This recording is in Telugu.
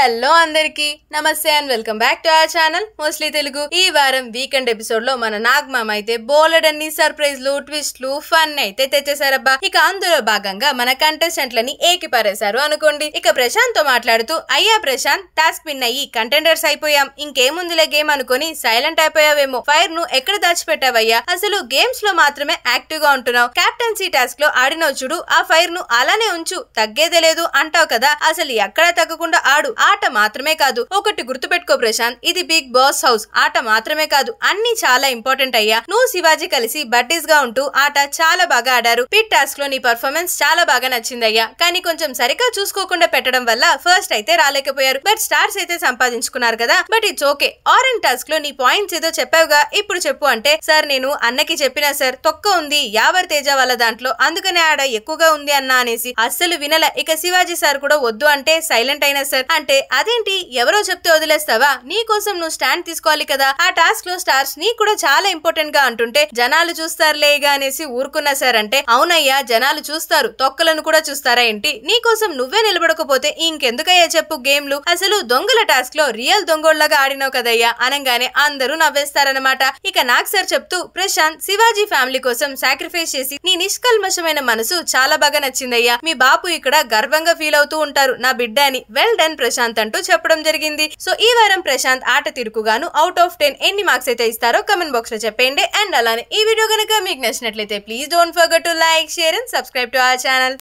హలో అందరికి నమస్తే and welcome back to our channel mostly Telugu ఈ వారం వీకెండ్ ఎపిసోడ్ లో మన నాగమామ అయితే బోలెడ్ అన్ని ట్విస్ట్ లు ఫన్ అయితే తెచ్చేసారబ్బా ఇక అందులో భాగంగా మన లని ఏకి పారేశారు అనుకోండి ఇక ప్రశాంత్ తో మాట్లాడుతూ అయ్యా ప్రశాంత్ టాస్క్ విన్ అయ్యి కంటెండర్స్ అయిపోయాం ఇంకేముందులే గేమ్ అనుకుని సైలెంట్ అయిపోయావేమో ఫైర్ ను ఎక్కడ దాచిపెట్టావయ్యా అసలు గేమ్స్ లో మాత్రమే యాక్టివ్ గా ఉంటున్నావు కెప్టెన్సీ టాస్క్ లో ఆడినో చూడు ఆ ఫైర్ ను అలానే ఉంచు తగ్గేదే లేదు అంటావు కదా అసలు ఎక్కడా తగ్గకుండా ఆడు ఆ ఆట మాత్రమే కాదు ఒకటి గుర్తుపెట్టుకో ప్రశాంత్ ఇది బిగ్ బాస్ హౌస్ ఆట మాత్రమే కాదు అన్ని చాలా ఇంపార్టెంట్ అయ్యా నువ్వు శివాజీ కలిసి బడ్డీస్ గా ఉంటూ ఆట చాలా బాగా ఆడారు పిట్ టాస్క్ లో నీ పర్ఫార్మెన్స్ చాలా బాగా అయ్యా కానీ కొంచెం సరిగ్గా చూసుకోకుండా పెట్టడం వల్ల ఫస్ట్ అయితే రాలేకపోయారు బట్ స్టార్స్ అయితే సంపాదించుకున్నారు కదా but it's okay orange task లో నీ పాయింట్స్ ఏదో చెప్పావుగా ఇప్పుడు చెప్పు అంటే సార్ నేను అన్నకి చెప్పినా సార్ తొక్క ఉంది యావర్ తేజ వాళ్ళ దాంట్లో అందుకనే ఆడ ఎక్కువగా ఉంది అన్నా అనేసి అస్సలు వినల ఇక శివాజీ సార్ కూడా వద్దు అంటే సైలెంట్ అయినా సార్ అంటే అదేంటి ఎవరో చెప్తే వదిలేస్తావా నీ కోసం నువ్వు స్టాండ్ తీసుకోవాలి కదా ఆ టాస్క్ లో స్టార్స్ నీ కూడా చాలా ఇంపార్టెంట్ గా అంటుంటే జనాలు చూస్తారులే అనేసి ఊరుకున్నా సరంటే అవునయ్యా జనాలు చూస్తారు తొక్కలను కూడా చూస్తారా ఏంటి నీ కోసం నువ్వే నిలబడకపోతే ఇంకెందుకయ్యా చెప్పు గేమ్లు అసలు దొంగల టాస్క్ లో రియల్ దొంగోళ్లగా ఆడినావు కదయ్యా అనగానే అందరూ నవ్వేస్తారనమాట ఇక నాకు సార్ చెప్తూ ప్రశాంత్ శివాజీ ఫ్యామిలీ కోసం సాక్రిఫైస్ చేసి నీ నిష్కల్మషమైన మనసు చాలా బాగా నచ్చిందయ్యా మీ బాపు ఇక్కడ గర్వంగా ఫీల్ అవుతూ ఉంటారు నా బిడ్డ అని వెల్ డన్ ప్రశాంత్ ప్రశాంత్ అంటూ చెప్పడం జరిగింది సో ఈ వారం ప్రశాంత్ ఆట తీరుకుగాను అవుట్ ఆఫ్ టెన్ ఎన్ని మార్క్స్ అయితే ఇస్తారో కమెంట్ బాక్స్ లో చెప్పండి అండ్ అలానే ఈ వీడియో కనుక మీకు నచ్చినట్లయితే please don't forget to like share and subscribe to our channel